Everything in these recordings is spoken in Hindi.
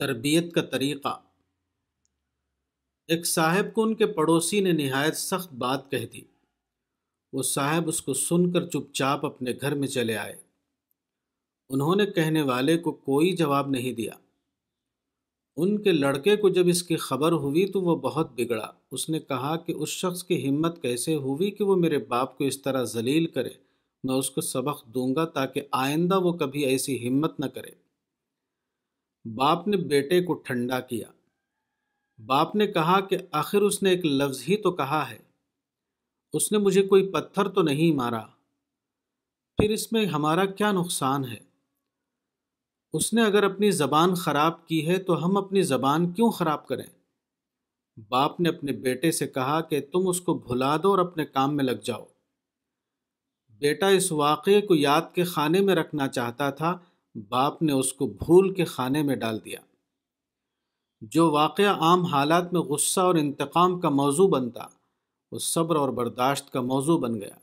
तरबियत का तरीक़ा एक साहब को उनके पड़ोसी ने नहायत सख्त बात कह दी वो साहब उसको सुनकर चुपचाप अपने घर में चले आए उन्होंने कहने वाले को कोई जवाब नहीं दिया उनके लड़के को जब इसकी खबर हुई तो वह बहुत बिगड़ा उसने कहा कि उस शख्स की हिम्मत कैसे हुई कि वो मेरे बाप को इस तरह जलील करे मैं उसको सबक दूंगा ताकि आइंदा वो कभी ऐसी हिम्मत न करे बाप ने बेटे को ठंडा किया बाप ने कहा कि आखिर उसने एक लफ्ज़ ही तो कहा है उसने मुझे कोई पत्थर तो नहीं मारा फिर इसमें हमारा क्या नुकसान है उसने अगर अपनी ज़बान ख़राब की है तो हम अपनी ज़बान क्यों ख़राब करें बाप ने अपने बेटे से कहा कि तुम उसको भुला दो और अपने काम में लग जाओ बेटा इस वाक़े को याद के खाने में रखना चाहता था बाप ने उसको भूल के खाने में डाल दिया जो वाक़ आम हालात में गुस्सा और इंतकाम का मौजू बनता वो सब्र और बर्दाश्त का मौजू बन गया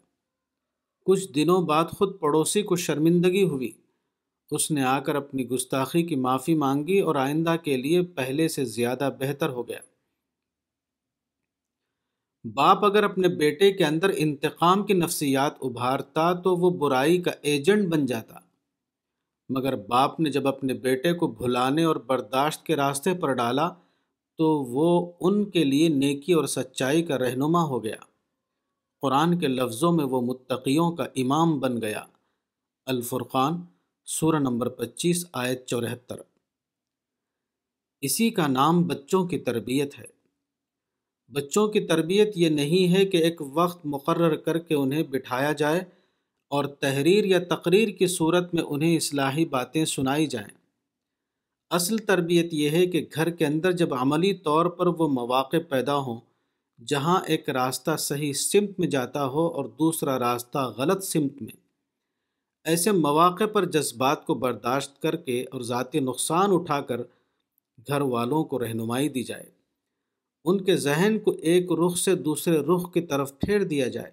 कुछ दिनों बाद खुद पड़ोसी को शर्मिंदगी हुई उसने आकर अपनी गुस्ताखी की माफ़ी मांगी और आइंदा के लिए पहले से ज़्यादा बेहतर हो गया बाप अगर अपने बेटे के अंदर इंतकाम की नफ्सियात उभारता तो वो बुराई का एजेंट बन जाता मगर बाप ने जब अपने बेटे को भुलाने और बर्दाश्त के रास्ते पर डाला तो वो उनके लिए नेकी और सच्चाई का रहनुमा हो गया कुरान के लफ्ज़ों में वो मुत्तकियों का इमाम बन गया अल्फुरक़ान सूर नंबर पच्चीस आयत चौहत्तर इसी का नाम बच्चों की तरबियत है बच्चों की तरबियत ये नहीं है कि एक वक्त मुकर करके उन्हें बिठाया जाए और तहरीर या तकरीर की सूरत में उन्हें असलाही बातें सुनाई जाएं। असल तरबियत यह है कि घर के अंदर जब अमली तौर पर वो मौाक़ पैदा हों जहाँ एक रास्ता सही सिमत में जाता हो और दूसरा रास्ता गलत सिमत में ऐसे मौाक़े पर जज्बात को बर्दाश्त करके और ज़ाती नुकसान उठाकर घर वालों को रहनुमाई दी जाए उनके जहन को एक रुख से दूसरे रुख की तरफ फेर दिया जाए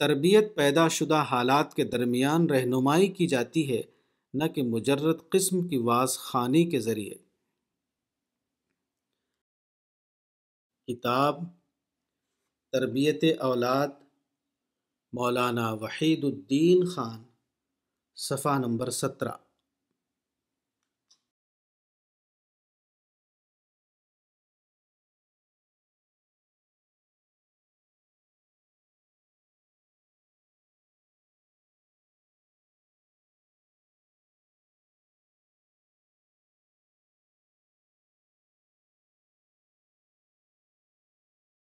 तरबियत पैदाशुदा हालात के दरमियान रहनुमाई की जाती है न कि मुजरद किस्म की वाज खानी के ज़रिए किताब तरबियत औलाद मौलाना वहीदुद्दीन ख़ान सफ़ा नंबर सत्रह